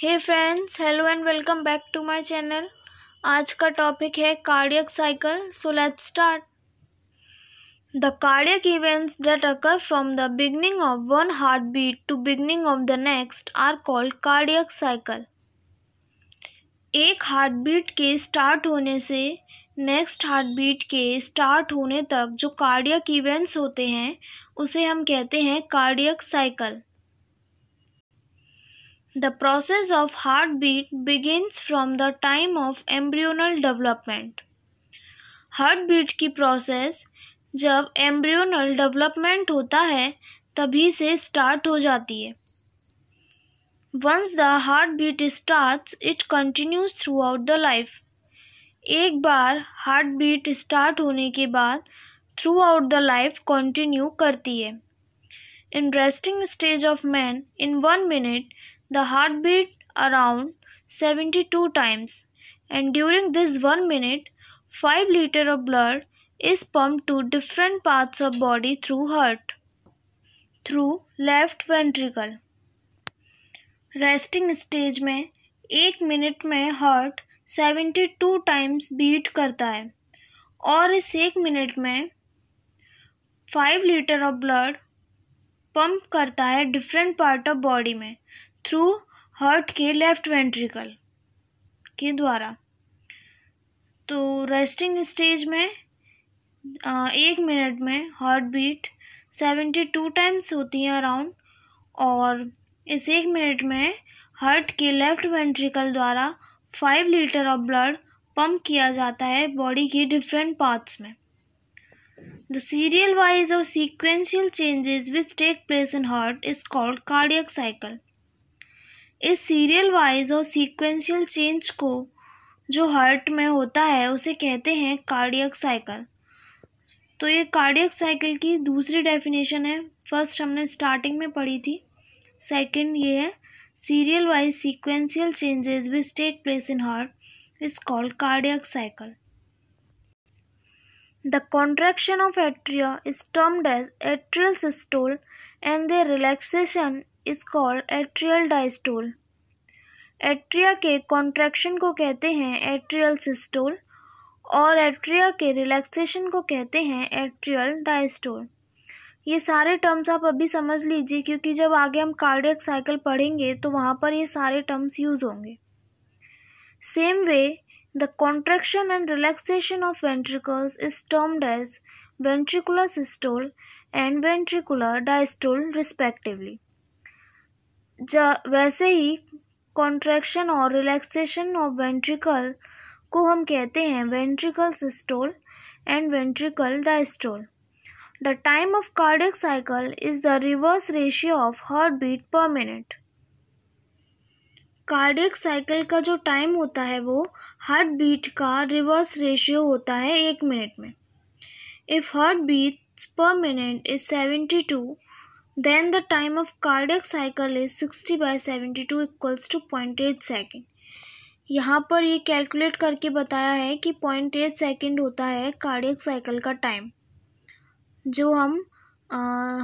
Hey friends hello and welcome back to my channel आज का topic है cardiac cycle so let's start the cardiac events that occur from the beginning of one heart beat to beginning of the next are called cardiac cycle एक heart beat के start होने से next heart beat के start होने तक जो cardiac events होते हैं उसे हम कहते हैं cardiac cycle The process of heartbeat begins from the time of embryonal development. Heartbeat की प्रोसेस जब एम्ब्रियोनल डेवलपमेंट होता है तभी से स्टार्ट हो जाती है once the heart beat start it continues throughout the life एक बार हार्ट बीट स्टार्ट होने के बाद throughout the life continue करती है interesting stage of man in one minute the heartbeat around 72 times and during this 1 minute 5 liter of blood is pumped to different parts of body through heart through left ventricle resting stage mein 1 minute mein heart 72 times beat karta hai aur is 1 minute mein 5 liter of blood pump करता है different part of body में through heart के left ventricle के द्वारा तो resting stage में एक minute में heart beat seventy two times होती है अराउंड और इस एक मिनट में हार्ट के लेफ्ट वेंट्रिकल द्वारा five litre of blood pump किया जाता है बॉडी के डिफरेंट पार्ट्स में द सीरियल वाइज और sequential changes which take place in heart is called cardiac cycle इस सीरियल वाइज और सीक्वेंशियल चेंज को जो हार्ट में होता है उसे कहते हैं कार्डियक साइकिल तो ये कार्डियक साइकिल की दूसरी डेफिनेशन है फर्स्ट हमने स्टार्टिंग में पढ़ी थी सेकंड ये है serial wise sequential changes which take place in heart is called cardiac cycle the contraction of atria is termed as atrial systole and their relaxation is called atrial diastole atria के contraction को कहते हैं atrial systole और atria के relaxation को कहते हैं atrial diastole ये सारे टर्म्स आप अभी समझ लीजिए क्योंकि जब आगे हम कार्डियक साइकिल पढ़ेंगे तो वहाँ पर ये सारे टर्म्स यूज़ होंगे same way the contraction and relaxation of ventricles is termed as ventricular systole and ventricular diastole respectively वैसे ही कॉन्ट्रैक्शन और रिलैक्सेशन ऑफ वेंट्रिकल को हम कहते हैं ventricle systole and ventricle diastole the time of cardiac cycle is the reverse ratio of heart beat per minute cardiac cycle का जो time होता है वो हार्ट बीट का रिवर्स रेशियो होता है एक मिनट में if heart beats per minute is seventy two Then the time of cardiac cycle is 60 by 72 equals to 0.8 second. यहाँ पर ये कैलकुलेट करके बताया है कि पॉइंट एट सेकेंड होता है कार्डियक साइकिल का टाइम जो हम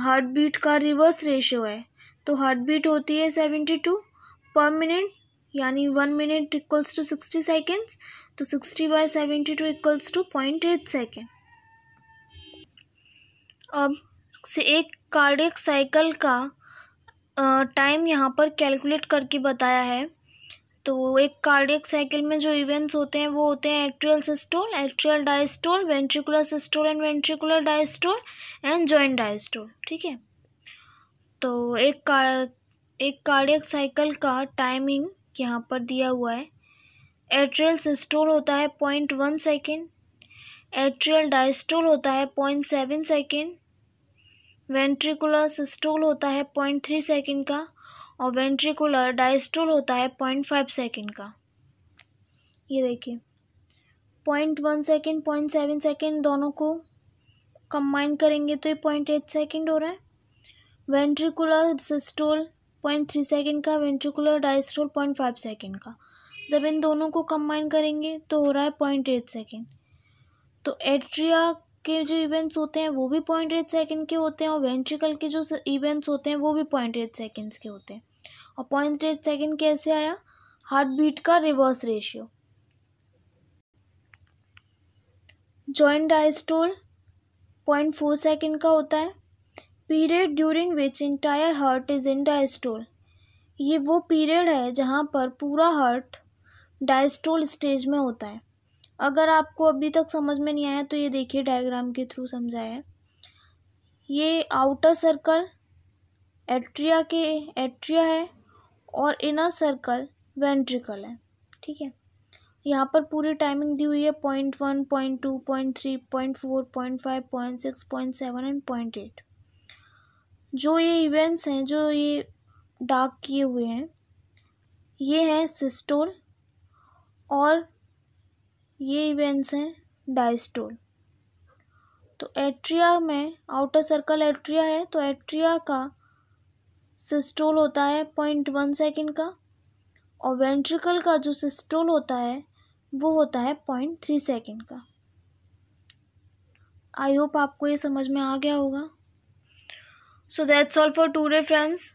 हार्ट बीट का रिवर्स रेशियो है तो हार्ट बीट होती है सेवेंटी टू पर मिनट यानी one minute equals to sixty seconds तो sixty by seventy two equals to point eight second अब से एक कार्डिक साइकिल का टाइम यहाँ पर कैलकुलेट करके बताया है तो एक कार्डियक साइकिल में जो इवेंट्स होते हैं वो होते हैं atrial systole atrial diastole ventricular systole and ventricular diastole and joint diastole ठीक है तो एक कार एक कार्डिक साइकिल का टाइमिंग यहाँ पर दिया हुआ है एट्रियल सिस्टोल होता है point one second atrial diastole होता है point seven second ventricular systole होता है पॉइंट थ्री सेकेंड का और वेंट्रिकुलर डायस्टोल होता है पॉइंट फाइव सेकेंड का ये देखिए point one second point seven second दोनों को कंबाइन करेंगे तो ये पॉइंट एट सेकेंड हो रहा है ventricular systole point three second का ventricular diastole point five second का जब इन दोनों को कंबाइन करेंगे तो हो रहा है पॉइंट एट सेकेंड तो एट्रिया के जो इवेंट्स होते हैं वो भी पॉइंट एट सेकेंड के होते हैं और वेंट्रिकल के जो इवेंट्स होते हैं वो भी पॉइंट एट सेकेंड्स के होते हैं और पॉइंट एट सेकेंड कैसे आया हार्ट बीट का reverse ratio joint diastole point four second का होता है period during which entire heart is in diastole ये वो पीरियड है जहाँ पर पूरा हार्ट डाइस्टोल स्टेज में होता है अगर आपको अभी तक समझ में नहीं आया तो ये देखिए डायग्राम के थ्रू समझाया ये आउटर सर्कल एट्रिया के एट्रिया है और इनर सर्कल वेंट्रिकल है ठीक है यहाँ पर पूरी टाइमिंग दी हुई है point one point two point three point four point five point six point seven and point eight जो ये इवेंट्स हैं जो ये डार्क किए हुए हैं ये हैं सिस्टोल और ये इवेंट्स हैं डाइस्टोल तो एट्रिया में आउटर सर्कल एट्रिया है तो एट्रिया का सिस्टोल होता है पॉइंट वन सेकेंड का और वेंट्रिकल का जो सिस्टोल होता है वो होता है पॉइंट थ्री सेकेंड का आई होप आपको ये समझ में आ गया होगा so that's all for today friends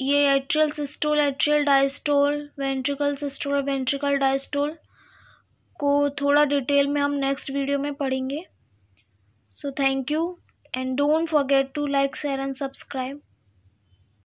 ये atrial systole atrial diastole ventricle systole ventricle diastole को थोड़ा डिटेल में हम नेक्स्ट वीडियो में पढ़ेंगे so thank you and don't forget to like share and subscribe